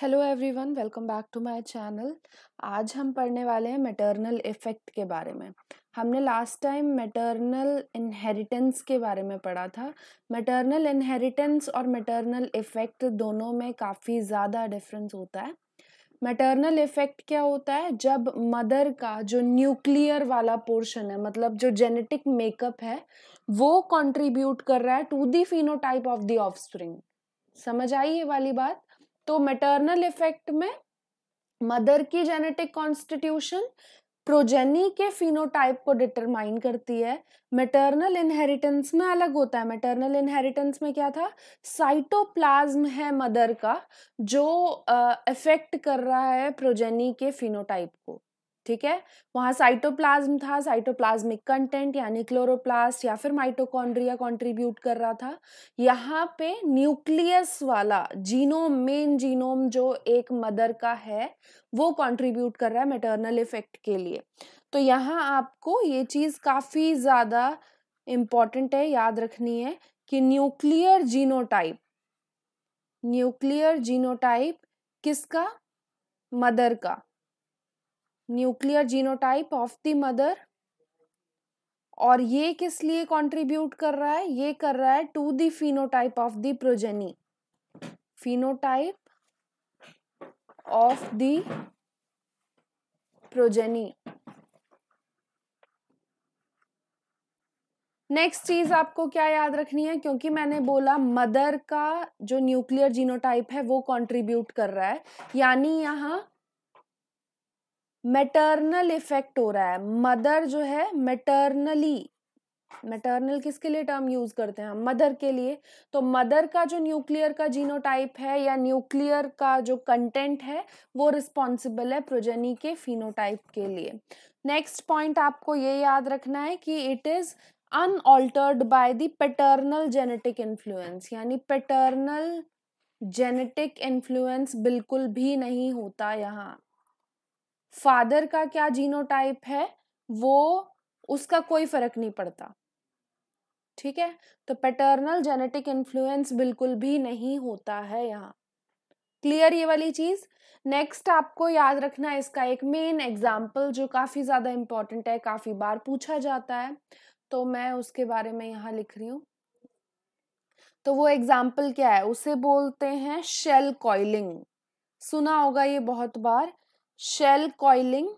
hello everyone welcome back to my channel आज हम पढ़ने वाले हैं मेटर्नल इफ़ेक्ट के बारे में हमने लास्ट टाइम मेटर्नल इनहेरिटेंस के बारे में पढ़ा था मेटर्नल इनहेरिटेंस और मेटर्नल इफ़ेक्ट दोनों में काफ़ी ज़्यादा डिफरेंस होता है मेटर्नल इफ़ेक्ट क्या होता है जब मदर का जो न्यूक्लियर वाला पोर्शन है मतलब जो जेनेटिक मेकअप है वो कॉन्ट्रीब्यूट कर रहा है to the phenotype of the of समझ आई ये वाली बात तो मेटर्नल इफेक्ट में मदर की जेनेटिक कॉन्स्टिट्यूशन प्रोजेनी के फिनोटाइप को डिटरमाइन करती है मेटर्नल इनहेरिटेंस में अलग होता है मेटर्नल इनहेरिटेंस में क्या था साइटोप्लाज्म है मदर का जो इफेक्ट uh, कर रहा है प्रोजेनी के फिनोटाइप को ठीक है वहाँ साइटोप्लाज्म था साइटोप्लाज्मिक कंटेंट यानी क्लोरोप्लास्ट या फिर माइटोकॉन्ड्रिया कंट्रीब्यूट कर रहा था यहाँ पे न्यूक्लियस वाला जीनोम मेन जीनोम जो एक मदर का है वो कंट्रीब्यूट कर रहा है मेटर्नल इफेक्ट के लिए तो यहाँ आपको ये चीज़ काफ़ी ज़्यादा इम्पॉर्टेंट है याद रखनी है कि न्यूक्लियर जीनोटाइप न्यूक्लियर जीनोटाइप किसका मदर का nuclear genotype of the mother और ये किस लिए कॉन्ट्रीब्यूट कर रहा है ये कर रहा है to the phenotype of the progeny phenotype of the progeny next चीज आपको क्या याद रखनी है क्योंकि मैंने बोला मदर का जो न्यूक्लियर जीनोटाइप है वो कंट्रीब्यूट कर रहा है यानी यहाँ मेटर्नल इफेक्ट हो रहा है मदर जो है मेटर्नली मेटर्नल किसके लिए टर्म यूज करते हैं हम मदर के लिए तो मदर का जो न्यूक्लियर का जीनोटाइप है या न्यूक्लियर का जो कंटेंट है वो रिस्पॉन्सिबल है प्रोजेनी के फिनोटाइप के लिए नेक्स्ट पॉइंट आपको ये याद रखना है कि it is unaltered by the paternal genetic influence यानी पेटर्नल जेनेटिक इन्फ्लुएंस बिल्कुल भी नहीं होता यहाँ फादर का क्या जीनोटाइप है वो उसका कोई फर्क नहीं पड़ता ठीक है तो पैटर्नल जेनेटिक इन्फ्लुएंस बिल्कुल भी नहीं होता है यहाँ क्लियर ये वाली चीज नेक्स्ट आपको याद रखना है इसका एक मेन एग्जाम्पल जो काफी ज्यादा इंपॉर्टेंट है काफी बार पूछा जाता है तो मैं उसके बारे में यहाँ लिख रही हूँ तो वो एग्जाम्पल क्या है उसे बोलते हैं शेल कॉइलिंग सुना होगा ये बहुत बार शेल कॉइलिंग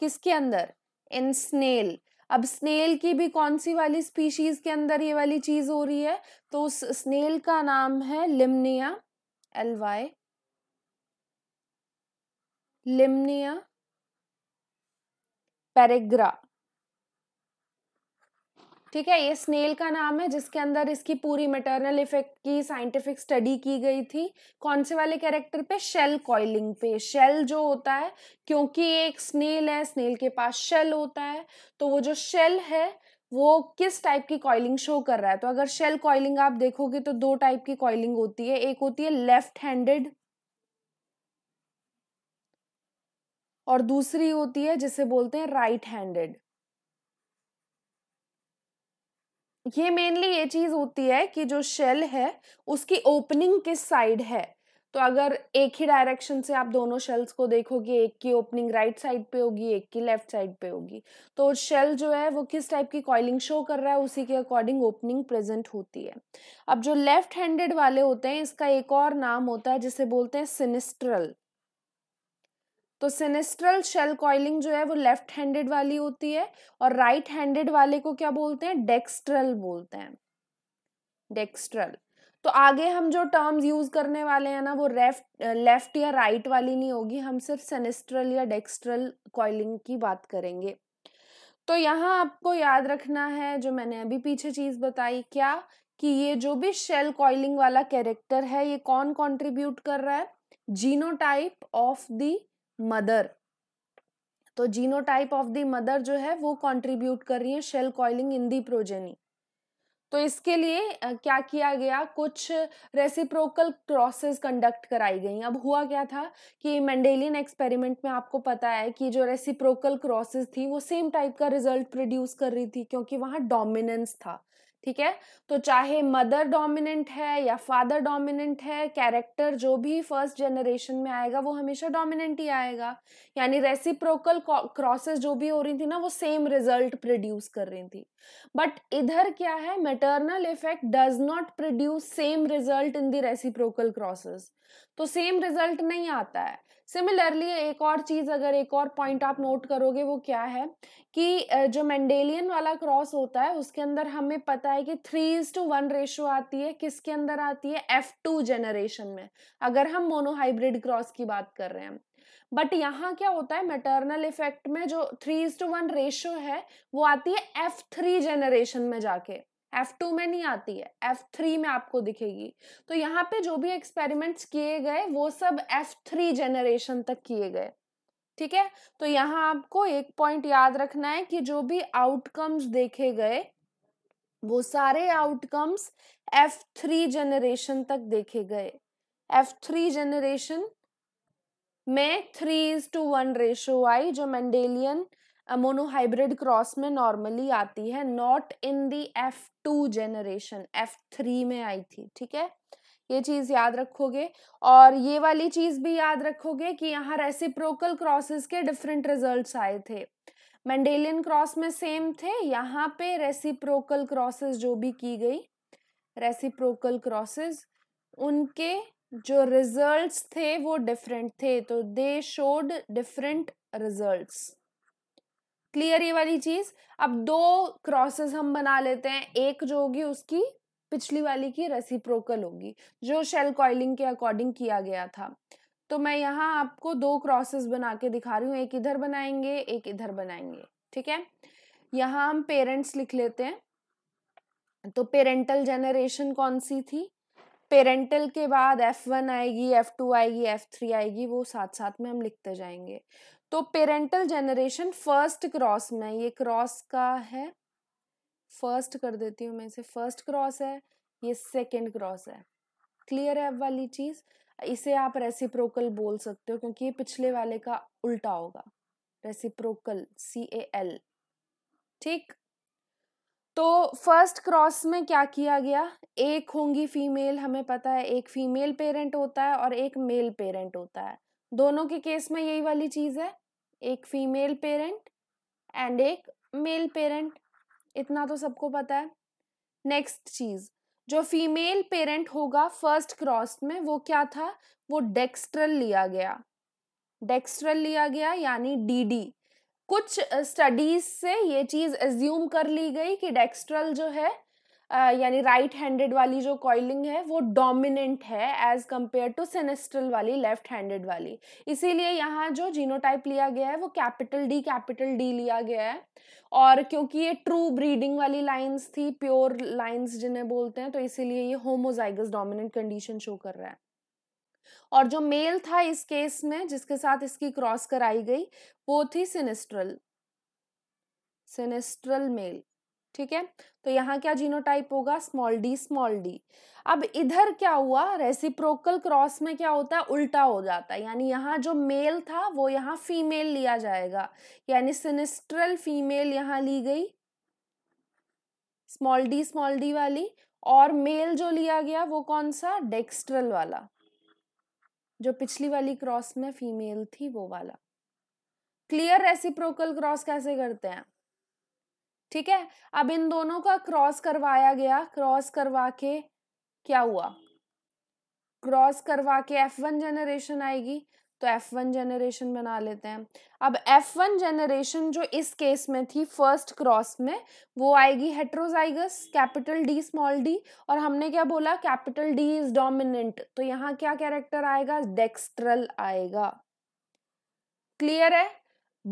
किसके अंदर इन स्नेल अब स्नेल की भी कौन सी वाली स्पीशीज के अंदर ये वाली चीज हो रही है तो उस स्नेल का नाम है लिमनिया एल वाई लिमनिया पेरेग्रा ठीक है ये स्नेल का नाम है जिसके अंदर इसकी पूरी मेटर्नल इफेक्ट की साइंटिफिक स्टडी की गई थी कौन से वाले कैरेक्टर पे शेल कॉइलिंग पे शेल जो होता है क्योंकि ये एक स्नेल है स्नेल के पास शेल होता है तो वो जो शेल है वो किस टाइप की कॉइलिंग शो कर रहा है तो अगर शेल कॉइलिंग आप देखोगे तो दो टाइप की कॉइलिंग होती है एक होती है लेफ्ट हैंडेड और दूसरी होती है जिसे बोलते हैं राइट हैंडेड ये मेनली ये चीज़ होती है कि जो शेल है उसकी ओपनिंग किस साइड है तो अगर एक ही डायरेक्शन से आप दोनों शेल्स को देखोगे एक की ओपनिंग राइट साइड पे होगी एक की लेफ्ट साइड पे होगी तो शेल जो है वो किस टाइप की कॉइलिंग शो कर रहा है उसी के अकॉर्डिंग ओपनिंग प्रेजेंट होती है अब जो लेफ्ट हैंडेड वाले होते हैं इसका एक और नाम होता है जिसे बोलते हैं सिनिस्ट्रल तो सिनेस्ट्रल शेल कॉइलिंग जो है वो लेफ्ट हैंडेड वाली होती है और राइट right हैंडेड वाले को क्या बोलते हैं डेक्स्ट्रल बोलते हैं डेक्स्ट्रल तो आगे हम जो टर्म्स यूज करने वाले हैं ना वो रेफ्ट लेफ्ट या राइट right वाली नहीं होगी हम सिर्फ सेनेस्ट्रल या डेक्स्ट्रल कॉइलिंग की बात करेंगे तो यहाँ आपको याद रखना है जो मैंने अभी पीछे चीज बताई क्या कि ये जो भी शेल कॉइलिंग वाला कैरेक्टर है ये कौन कंट्रीब्यूट कर रहा है जीनोटाइप ऑफ दी मदर तो जीनोटाइप ऑफ दी मदर जो है वो कंट्रीब्यूट कर रही है shell coiling in the progeny तो इसके लिए क्या किया गया कुछ रेसिप्रोकल क्रॉसेस कंडक्ट कराई गई अब हुआ क्या था कि मेंडेलियन एक्सपेरिमेंट में आपको पता है कि जो रेसिप्रोकल क्रॉसेस थी वो सेम टाइप का रिजल्ट प्रोड्यूस कर रही थी क्योंकि वहाँ डोमिनेंस था ठीक है तो चाहे मदर डोमिनेंट है या फादर डोमिनेंट है कैरेक्टर जो भी फर्स्ट जनरेशन में आएगा वो हमेशा डोमिनेंट ही आएगा यानी रेसिप्रोकल क्रॉसेस जो भी हो रही थी ना वो सेम रिजल्ट प्रोड्यूस कर रही थी बट इधर क्या है maternal effect does not produce same result in the reciprocal crosses तो सेम रिजल्ट नहीं आता है सिमिलरली एक और चीज़ अगर एक और पॉइंट आप नोट करोगे वो क्या है कि जो मैंडेलियन वाला क्रॉस होता है उसके अंदर हमें पता है कि three is to one ratio आती है किसके अंदर आती है एफ टू जेनरेशन में अगर हम मोनोहाइब्रिड क्रॉस की बात कर रहे हैं बट यहाँ क्या होता है मेटर्नल इफेक्ट में जो three is to one ratio है वो आती है एफ थ्री जेनरेशन में जाके F2 में नहीं आती है F3 में आपको दिखेगी तो यहाँ पे जो भी एक्सपेरिमेंट्स किए गए वो सब F3 जनरेशन तक किए गए ठीक है तो यहाँ आपको एक पॉइंट याद रखना है कि जो भी आउटकम्स देखे गए वो सारे आउटकम्स F3 जनरेशन तक देखे गए F3 जनरेशन में three is to one ratio आई जो मैंडेलियन मोनोहाइब्रिड क्रॉस में नॉर्मली आती है not in the F two generation F three में आई थी ठीक है ये चीज़ याद रखोगे और ये वाली चीज़ भी याद रखोगे कि यहाँ रेसिप्रोकल क्रॉसेस के डिफरेंट रिजल्ट्स आए थे मंडेलियन क्रॉस में सेम थे यहाँ पे रेसिप्रोकल क्रॉसेस जो भी की गई रेसिप्रोकल क्रॉसेस उनके जो रिजल्ट्स थे वो डिफरेंट थे तो they showed different results clear ये वाली चीज अब दो क्रॉसेस हम बना लेते हैं एक जो होगी उसकी पिछली वाली की रेसिप्रोकल होगी जो शेल कॉइलिंग के अकॉर्डिंग किया गया था तो मैं यहाँ आपको दो क्रॉसेस बना के दिखा रही हूँ एक इधर बनाएंगे एक इधर बनाएंगे ठीक है यहाँ हम पेरेंट्स लिख लेते हैं तो पेरेंटल जनरेशन कौन सी थी पेरेंटल के बाद एफ वन आएगी एफ टू आएगी एफ थ्री आएगी वो साथ साथ में हम लिखते जाएंगे तो पेरेंटल जनरेशन फर्स्ट क्रॉस में ये क्रॉस का है फर्स्ट कर देती हूँ मैं इसे फर्स्ट क्रॉस है ये सेकेंड क्रॉस है क्लियर है अब वाली चीज़ इसे आप रेसिप्रोकल बोल सकते हो क्योंकि ये पिछले वाले का उल्टा होगा रेसिप्रोकल सी ए एल ठीक तो फर्स्ट क्रॉस में क्या किया गया एक होंगी फीमेल हमें पता है एक फीमेल पेरेंट होता है और एक मेल पेरेंट होता है दोनों के केस में यही वाली चीज़ है एक फीमेल पेरेंट एंड एक मेल पेरेंट इतना तो सबको पता है नेक्स्ट चीज़ जो फीमेल पेरेंट होगा फर्स्ट क्रॉस में वो क्या था वो डेक्स्ट्रल लिया गया डेक्स्ट्रल लिया गया यानी डीडी कुछ स्टडीज से ये चीज़ एज्यूम कर ली गई कि डेक्स्ट्रल जो है यानी राइट हैंडेड वाली जो कॉइलिंग है वो डोमिनेंट है एज कंपेयर टू सेनेस्ट्रल वाली लेफ्ट हैंडेड वाली इसीलिए यहाँ जो जीनोटाइप लिया गया है वो कैपिटल डी कैपिटल डी लिया गया है और क्योंकि ये ट्रू ब्रीडिंग वाली लाइंस थी प्योर लाइंस जिन्हें बोलते हैं तो इसीलिए ये होमोजाइगस डोमिनेंट कंडीशन शो कर रहा है और जो मेल था इस केस में जिसके साथ इसकी क्रॉस कराई गई वो थी सिनेस्ट्रल सिनेस्ट्रल मेल ठीक है तो यहाँ क्या जीनोटाइप होगा स्मॉल डी स्मॉल डी अब इधर क्या हुआ रेसिप्रोकल क्रॉस में क्या होता है उल्टा हो जाता है यानी यहाँ जो मेल था वो यहाँ फीमेल लिया जाएगा यानी सिनेस्ट्रल फीमेल यहाँ ली गई स्मॉल डी स्मॉल डी वाली और मेल जो लिया गया वो कौन सा डेक्स्ट्रल वाला जो पिछली वाली क्रॉस में फीमेल थी वो वाला क्लियर रेसिप्रोकल क्रॉस कैसे करते हैं ठीक है अब इन दोनों का क्रॉस करवाया गया क्रॉस करवा के क्या हुआ क्रॉस करवा के एफ वन जनरेशन आएगी तो एफ़ वन जनरेशन बना लेते हैं अब एफ़ वन जनरेशन जो इस केस में थी फर्स्ट क्रॉस में वो आएगी heterozygous capital D small D और हमने क्या बोला कैपिटल डी इज डोमिनेंट तो यहाँ क्या कैरेक्टर आएगा डेक्स्ट्रल आएगा क्लियर है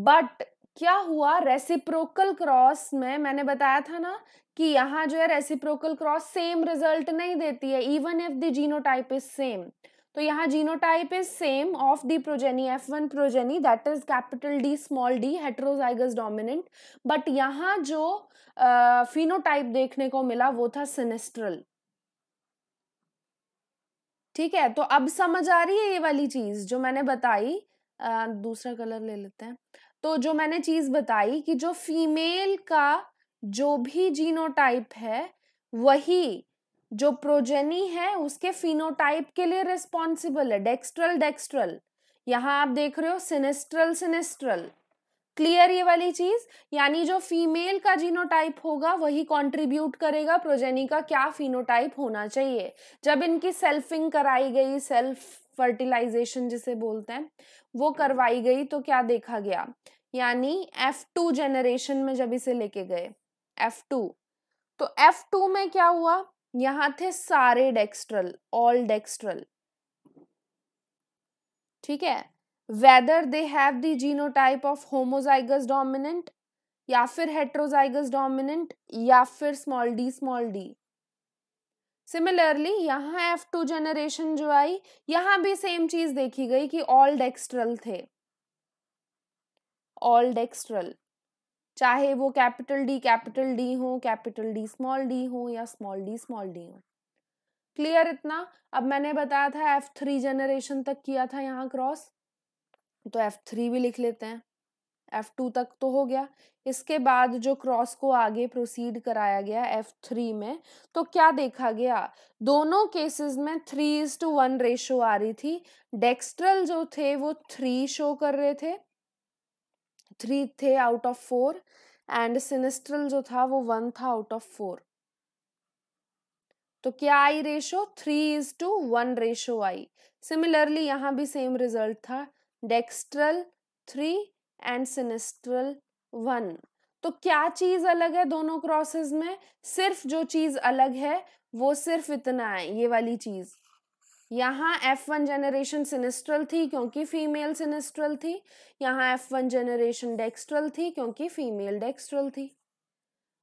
बट क्या हुआ रेसिप्रोकल क्रॉस में मैंने बताया था ना कि यहाँ जो है रेसिप्रोकल क्रॉस सेम रिजल्ट नहीं देती है even if the genotype is same तो यहाँ genotype is same of the progeny F one progeny that is capital D small D heterozygous dominant but यहाँ जो फिनोटाइप uh, देखने को मिला वो था सिनेस्ट्रल ठीक है तो अब समझ आ रही है ये वाली चीज जो मैंने बताई uh, दूसरा कलर ले लेते हैं तो जो मैंने चीज बताई कि जो फीमेल का जो भी जीनोटाइप है वही जो प्रोजेनी है उसके फिनोटाइप के लिए रिस्पॉन्सिबल है डेक्स्ट्रल डेक्स्ट्रल यहाँ आप देख रहे हो सिनेस्ट्रल सिनेस्ट्रल क्लियर ये वाली चीज यानी जो फीमेल का जीनोटाइप होगा वही कंट्रीब्यूट करेगा प्रोजेनी का क्या फिनोटाइप होना चाहिए जब इनकी सेल्फिंग कराई गई सेल्फ फर्टिलाइजेशन जिसे बोलते हैं वो करवाई गई तो क्या देखा गया यानी एफ टू जनरेशन में जब इसे लेके गए एफ टू तो एफ टू में क्या हुआ यहां थे सारे डेक्स्ट्रल ऑल डेक्स्ट्रल ठीक है whether they have the genotype of homozygous dominant या फिर हेट्रोजाइगस डोमिनेंट या फिर small D small D similarly यहां एफ टू जेनरेशन जो आई यहां भी सेम चीज देखी गई कि ऑल डेक्स्ट्रल थे ऑल डेक्स्ट्रल चाहे वो कैपिटल डी कैपिटल डी हो कैपिटल डी स्मॉल डी हो या स्मॉल डी स्मॉल डी हो क्लियर इतना अब मैंने बताया था एफ थ्री जनरेशन तक किया था यहाँ क्रॉस तो एफ थ्री भी लिख लेते हैं एफ टू तक तो हो गया इसके बाद जो क्रॉस को आगे प्रोसीड कराया गया एफ थ्री में तो क्या देखा गया दोनों केसेस में three is to one ratio आ रही थी डेक्स्ट्रल जो थे वो थ्री शो कर रहे थे थ्री थे out of four and sinistral जो था वो वन था आउट ऑफ फोर तो क्या आई ratio three is to one ratio आई सिमिलरली यहां भी सेम रिजल्ट था dextral three and sinistral one तो क्या चीज अलग है दोनों क्रॉसेस में सिर्फ जो चीज अलग है वो सिर्फ इतना है ये वाली चीज यहाँ एफ वन जनरेशन सिनेस्ट्रल थी क्योंकि फीमेल सिनेस्ट्रल थी यहाँ एफ वन जनरेशन डेक्स्ट्रल थी क्योंकि फीमेल डेक्स्ट्रल थी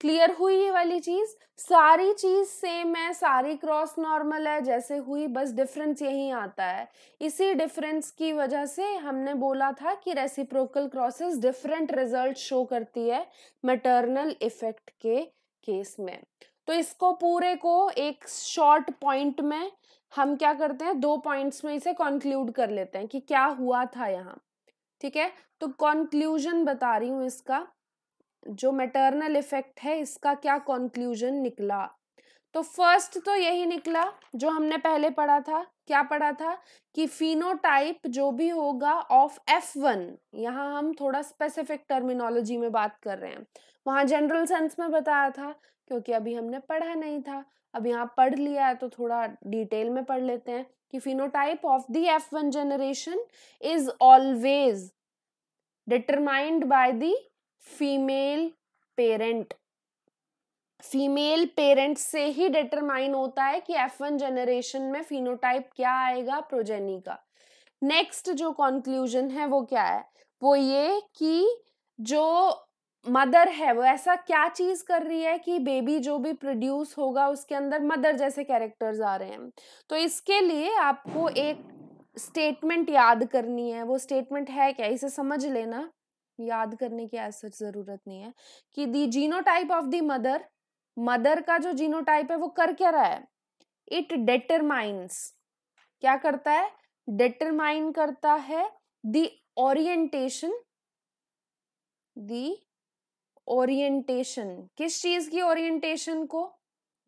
क्लियर हुई ये वाली चीज सारी चीज सेम है सारी क्रॉस नॉर्मल है जैसे हुई बस डिफरेंस यही आता है इसी डिफरेंस की वजह से हमने बोला था कि reciprocal crosses different result show करती है मटर्नल इफेक्ट के केस में तो इसको पूरे को एक शॉर्ट पॉइंट में हम क्या करते हैं दो पॉइंट्स में इसे कंक्लूड कर लेते हैं कि क्या हुआ था यहाँ ठीक है तो कंक्लूजन बता रही हूँ इसका जो मेटर्नल इफेक्ट है इसका क्या कंक्लूजन निकला तो फर्स्ट तो यही निकला जो हमने पहले पढ़ा था क्या पढ़ा था कि फिनोटाइप जो भी होगा ऑफ एफ वन यहाँ हम थोड़ा स्पेसिफिक टर्मिनोलॉजी में बात कर रहे हैं वहाँ जनरल सेंस में बताया था क्योंकि अभी हमने पढ़ा नहीं था अब यहाँ पढ़ लिया है तो थोड़ा डिटेल में पढ़ लेते हैं कि phenotype of the F one generation is always determined by the female parent female parent से ही डिटरमाइन होता है कि एफ वन जनरेशन में फिनोटाइप क्या आएगा प्रोजेनी का नेक्स्ट जो कंक्लूजन है वो क्या है वो ये कि जो मदर है वो ऐसा क्या चीज कर रही है कि बेबी जो भी प्रोड्यूस होगा उसके अंदर मदर जैसे कैरेक्टर्स आ रहे हैं तो इसके लिए आपको एक स्टेटमेंट याद करनी है वो स्टेटमेंट है क्या इसे समझ लेना याद करने की ऐसा जरूरत नहीं है कि the genotype of the mother mother का जो जीनो टाइप है वो कर क्या रहा है इट डेटरमाइंस क्या करता है डिटरमाइन करता है दी ओरिएंटेशन दी ओरिएंटेशन किस चीज की ओरिएंटेशन को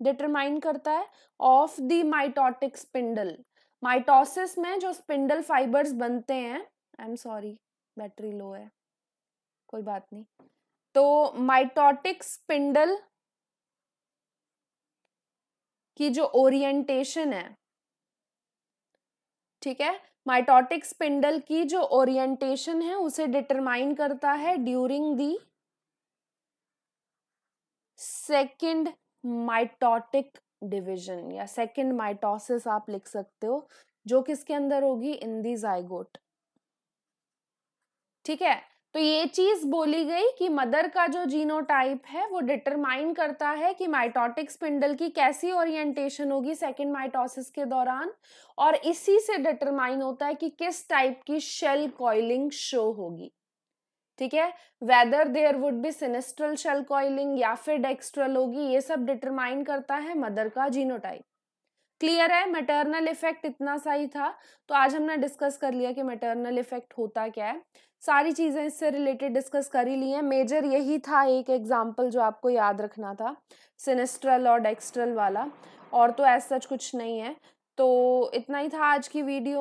डिटरमाइन करता है of the mitotic spindle mitosis में जो स्पिंडल फाइबर्स बनते हैं I am sorry battery low है कोई बात नहीं तो माइटोटिक स्पिंडल की जो ओरिएंटेशन है ठीक है माइटोटिक स्पिंडल की जो ओरिएंटेशन है उसे डिटरमाइन करता है during the second mitotic division या सेकेंड माइटोसिस आप लिख सकते हो जो किसके अंदर होगी इन दी जाइगोट ठीक है तो ये चीज बोली गई कि मदर का जो जीनोटाइप है वो डिटरमाइन करता है कि माइटोटिक स्पिंडल की कैसी ओरिएंटेशन होगी सेकेंड माइटोसिस के दौरान और इसी से डिटरमाइन होता है कि किस टाइप की शेल कॉइलिंग शो होगी ठीक है whether there would be sinistral shell coiling या फिर डेक्स्ट्रल होगी ये सब डिटरमाइन करता है मदर का जीनोटाइप क्लियर है मेटर्नल इफेक्ट इतना सा ही था तो आज हमने डिस्कस कर लिया कि मेटर्नल इफेक्ट होता क्या है सारी चीज़ें इससे रिलेटेड डिस्कस कर ही ली हैं मेजर यही था एक एग्जाम्पल जो आपको याद रखना था सिनेस्ट्रल और डेक्स्ट्रल वाला और तो ऐसा सच कुछ नहीं है तो इतना ही था आज की वीडियो